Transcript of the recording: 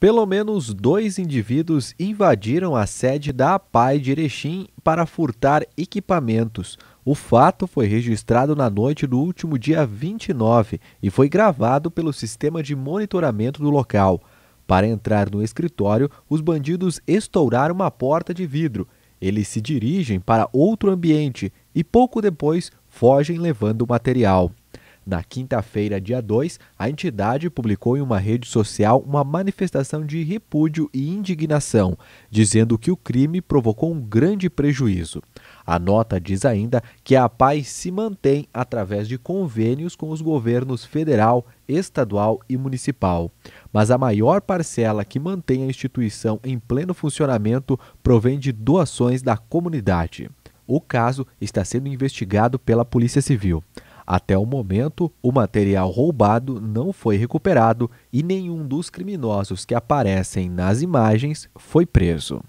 Pelo menos dois indivíduos invadiram a sede da APAI de Erechim para furtar equipamentos. O fato foi registrado na noite do último dia 29 e foi gravado pelo sistema de monitoramento do local. Para entrar no escritório, os bandidos estouraram uma porta de vidro. Eles se dirigem para outro ambiente e pouco depois fogem levando o material. Na quinta-feira, dia 2, a entidade publicou em uma rede social uma manifestação de repúdio e indignação, dizendo que o crime provocou um grande prejuízo. A nota diz ainda que a paz se mantém através de convênios com os governos federal, estadual e municipal. Mas a maior parcela que mantém a instituição em pleno funcionamento provém de doações da comunidade. O caso está sendo investigado pela Polícia Civil. Até o momento, o material roubado não foi recuperado e nenhum dos criminosos que aparecem nas imagens foi preso.